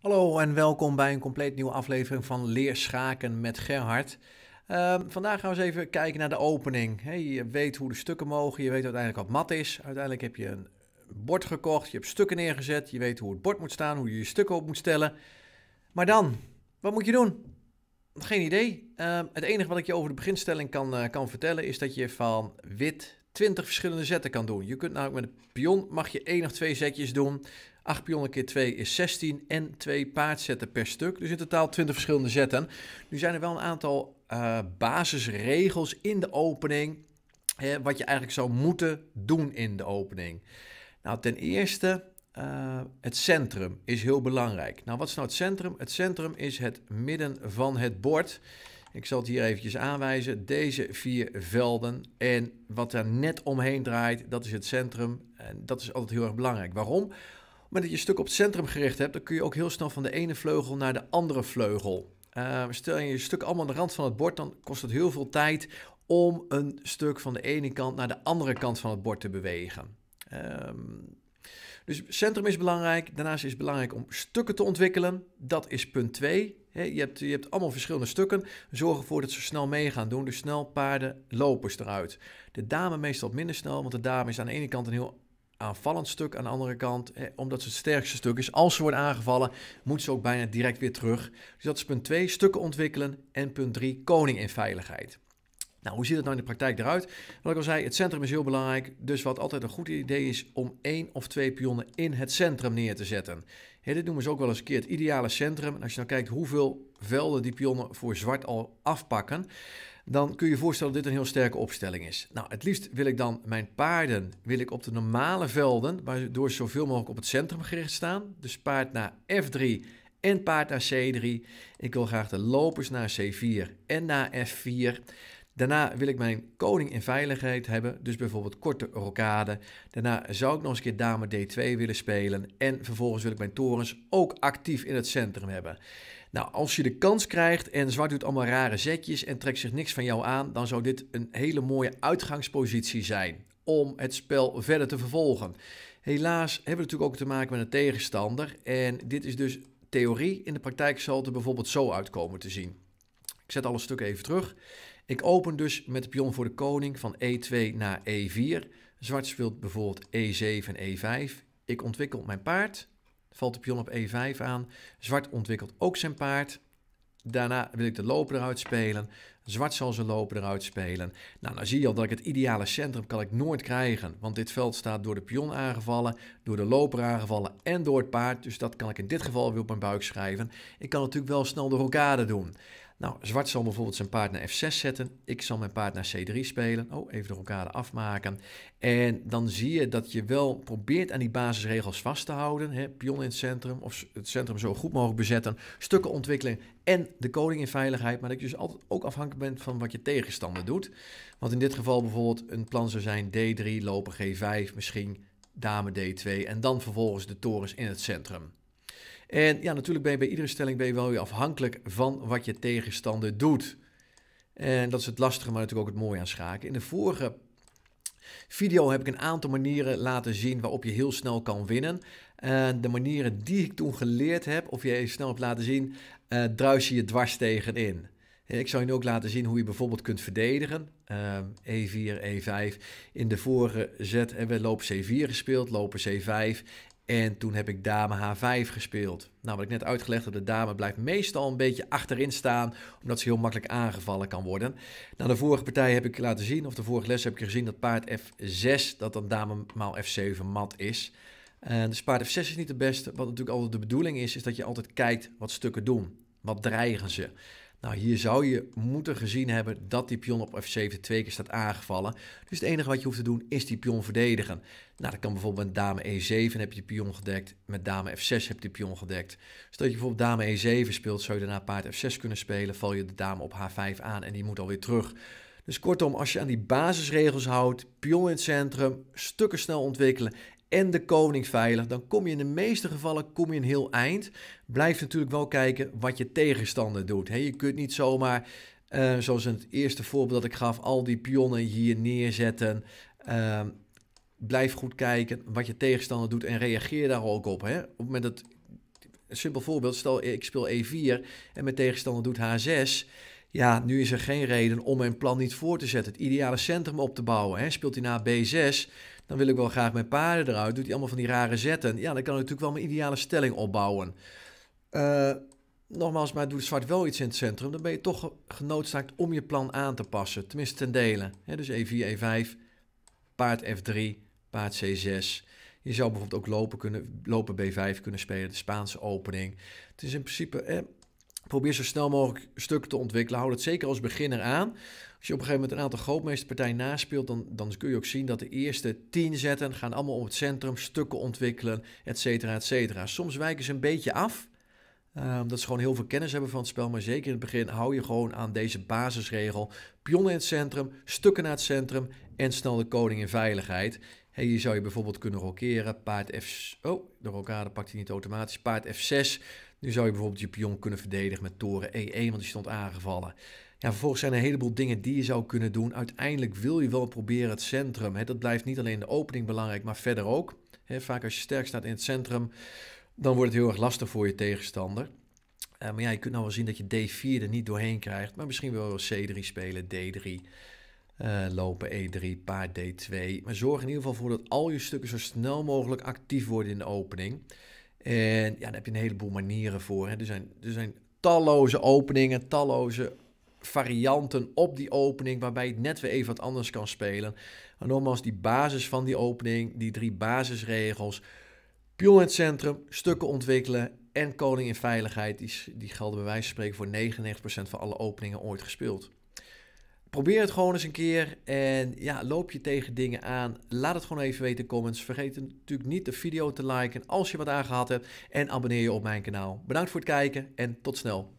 Hallo en welkom bij een compleet nieuwe aflevering van Leer Schaken met Gerhard. Ehm, vandaag gaan we eens even kijken naar de opening. je weet hoe de stukken mogen, je weet uiteindelijk wat mat is. Uiteindelijk heb je een bord gekocht, je hebt stukken neergezet, je weet hoe het bord moet staan, hoe je je stukken op moet stellen. Maar dan, wat moet je doen? Geen idee. Ehm, het enige wat ik je over de beginstelling kan, eh, kan vertellen is dat je van wit 20 verschillende zetten kan doen. Je kunt namelijk met een pion mag je één of twee zetjes doen. 8 pionnen keer 2 is 16 en 2 paardzetten per stuk. Dus in totaal 20 verschillende zetten. Nu zijn er wel een aantal eh, basisregels in de opening. Hè, wat je eigenlijk zou moeten doen in de opening. Nou, ten eerste, eh, het centrum is heel belangrijk. Nou, wat is nou het centrum? Het centrum is het midden van het bord. Ik zal het hier eventjes aanwijzen. Deze vier velden en wat daar net omheen draait, dat is het centrum. En dat is altijd heel erg belangrijk. Waarom? Omdat je een stuk op het centrum gericht hebt, dan kun je ook heel snel van de ene vleugel naar de andere vleugel. Eh, stel je een stuk allemaal aan de rand van het bord, dan kost het heel veel tijd om een stuk van de ene kant naar de andere kant van het bord te bewegen. Ehm, dus centrum is belangrijk. Daarnaast is het belangrijk om stukken te ontwikkelen. Dat is punt 2 je hebt, je hebt allemaal verschillende stukken. Zorg ervoor dat ze snel mee gaan doen. Dus snel paarden, lopers eruit. De dame meestal minder snel, want de dame is aan de ene kant een heel aanvallend stuk. Aan de andere kant, omdat ze het sterkste stuk is, als ze wordt aangevallen, moet ze ook bijna direct weer terug. Dus dat is punt 2, stukken ontwikkelen. En punt 3, koning in veiligheid. Nou, hoe ziet het nou in de praktijk eruit? Wat ik al zei, het centrum is heel belangrijk. Dus wat altijd een goed idee is om één of twee pionnen in het centrum neer te zetten. dit noemen ze ook wel eens een keer het ideale centrum. En als je nou kijkt hoeveel velden die pionnen voor zwart al afpakken, dan kun je je voorstellen dat dit een heel sterke opstelling is. Nou, het liefst wil ik dan mijn paarden wil ik op de normale velden, waardoor ze zoveel mogelijk op het centrum gericht staan. Dus paard naar F3 en paard naar C3. Ik wil graag de lopers naar C4 en naar F4. Daarna wil ik mijn koning in veiligheid hebben, dus bijvoorbeeld korte rokade. Daarna zou ik nog eens een keer dame d2 willen spelen. En vervolgens wil ik mijn torens ook actief in het centrum hebben. Nou, als je de kans krijgt en zwart doet allemaal rare zetjes en trekt zich niks van jou aan, dan zou dit een hele mooie uitgangspositie zijn om het spel verder te vervolgen. Helaas hebben we natuurlijk ook te maken met een tegenstander en dit is dus theorie. In de praktijk zal het er bijvoorbeeld zo uitkomen te zien. Ik zet alles stuk even terug. Ik open dus met de pion voor de koning van e2 naar e4. Zwart speelt bijvoorbeeld e7 en e5. Ik ontwikkel mijn paard. Valt de pion op e5 aan. Zwart ontwikkelt ook zijn paard. Daarna wil ik de loper eruit spelen. Zwart zal zijn loper eruit spelen. Nou, dan nou zie je al dat ik het ideale centrum kan ik nooit krijgen. Want dit veld staat door de pion aangevallen, door de loper aangevallen en door het paard. Dus dat kan ik in dit geval weer op mijn buik schrijven. Ik kan natuurlijk wel snel de rokade doen. Nou, zwart zal bijvoorbeeld zijn paard naar f6 zetten. Ik zal mijn paard naar c3 spelen. Oh, even de rokade afmaken. En dan zie je dat je wel probeert aan die basisregels vast te houden. Hè? Pion in het centrum, of het centrum zo goed mogelijk bezetten. Stukken ontwikkelen en de koning in veiligheid. Maar dat je dus altijd ook afhankelijk bent van wat je tegenstander doet. Want in dit geval bijvoorbeeld een plan zou zijn d3, lopen g5, misschien dame d2. En dan vervolgens de torens in het centrum. En ja, natuurlijk ben je bij iedere stelling ben je wel weer afhankelijk van wat je tegenstander doet. En dat is het lastige, maar natuurlijk ook het mooie aan schaken. In de vorige video heb ik een aantal manieren laten zien waarop je heel snel kan winnen. En de manieren die ik toen geleerd heb, of je even snel hebt laten zien, eh, druis je je dwars tegenin. Ik zal je nu ook laten zien hoe je bijvoorbeeld kunt verdedigen. E4, eh, E5. E In de vorige zet hebben we lopen C4 gespeeld, lopen C5. En toen heb ik dame H5 gespeeld. Nou, wat ik net uitgelegd heb, de dame blijft meestal een beetje achterin staan, omdat ze heel makkelijk aangevallen kan worden. Na nou, de vorige partij heb ik laten zien, of de vorige les heb ik gezien, dat paard F6, dat dan dame maal F7 mat is. Uh, dus paard F6 is niet de beste. Wat natuurlijk altijd de bedoeling is, is dat je altijd kijkt wat stukken doen. Wat dreigen ze? Nou, hier zou je moeten gezien hebben dat die pion op F7 twee keer staat aangevallen. Dus het enige wat je hoeft te doen is die pion verdedigen. Nou, dat kan bijvoorbeeld met dame E7 heb je pion gedekt. Met dame F6 heb je pion gedekt. Stel je bijvoorbeeld dame E7 speelt, zou je daarna paard F6 kunnen spelen. Val je de dame op H5 aan en die moet alweer terug. Dus kortom, als je aan die basisregels houdt, pion in het centrum, stukken snel ontwikkelen en de koning veilig, dan kom je in de meeste gevallen kom je een heel eind. Blijf natuurlijk wel kijken wat je tegenstander doet. He, je kunt niet zomaar, eh, zoals in het eerste voorbeeld dat ik gaf, al die pionnen hier neerzetten. Ehm, blijf goed kijken wat je tegenstander doet en reageer daar ook op. Hè? Op het moment dat, een simpel voorbeeld, stel ik speel E4 en mijn tegenstander doet H6. Ja, nu is er geen reden om mijn plan niet voor te zetten. Het ideale centrum op te bouwen. Hè? Speelt hij na B6, dan wil ik wel graag mijn paarden eruit. Doet hij allemaal van die rare zetten. Ja, dan kan ik natuurlijk wel mijn ideale stelling opbouwen. Eh, nogmaals, maar doet zwart wel iets in het centrum. Dan ben je toch genoodzaakt om je plan aan te passen. Tenminste ten dele. dus E4, E5, paard F3, paard C6. Je zou bijvoorbeeld ook lopen, kunnen, lopen B5 kunnen spelen. De Spaanse opening. Het is in principe... Eh, probeer zo snel mogelijk stukken te ontwikkelen. Hou het zeker als beginner aan. Als je op een gegeven moment een aantal grootmeesterpartijen naspeelt, dan, dan kun je ook zien dat de eerste tien zetten gaan allemaal om het centrum, stukken ontwikkelen, et cetera, et cetera. Soms wijken ze een beetje af. Um, dat ze gewoon heel veel kennis hebben van het spel, maar zeker in het begin hou je gewoon aan deze basisregel. Pionnen in het centrum, stukken naar het centrum en snel de koning in veiligheid. Hier zou je bijvoorbeeld kunnen rokeren. Paard F... Oh, de rokade pakt hij niet automatisch. Paard F6. Nu zou je bijvoorbeeld je pion kunnen verdedigen met toren E1, want die stond aangevallen. Ja, vervolgens zijn er een heleboel dingen die je zou kunnen doen. Uiteindelijk wil je wel proberen het centrum. Hè, dat blijft niet alleen de opening belangrijk, maar verder ook. Hè, vaak als je sterk staat in het centrum, dan wordt het heel erg lastig voor je tegenstander. Eh, maar ja, je kunt nou wel zien dat je D4 er niet doorheen krijgt. Maar misschien wel C3 spelen, D3. Eh, lopen E3, paard D2. Maar zorg in ieder geval voor dat al je stukken zo snel mogelijk actief worden in de opening. En ja, daar heb je een heleboel manieren voor. Hè. Er, zijn, er zijn talloze openingen, talloze varianten op die opening, waarbij het net weer even wat anders kan spelen. En nogmaals, die basis van die opening, die drie basisregels. Pion in het centrum, stukken ontwikkelen en koning in veiligheid. Die, die gelden bij wijze van spreken voor 99% van alle openingen ooit gespeeld. Probeer het gewoon eens een keer. En ja, loop je tegen dingen aan. Laat het gewoon even weten in de comments. Vergeet natuurlijk niet de video te liken als je wat aangehad hebt. En abonneer je op mijn kanaal. Bedankt voor het kijken en tot snel.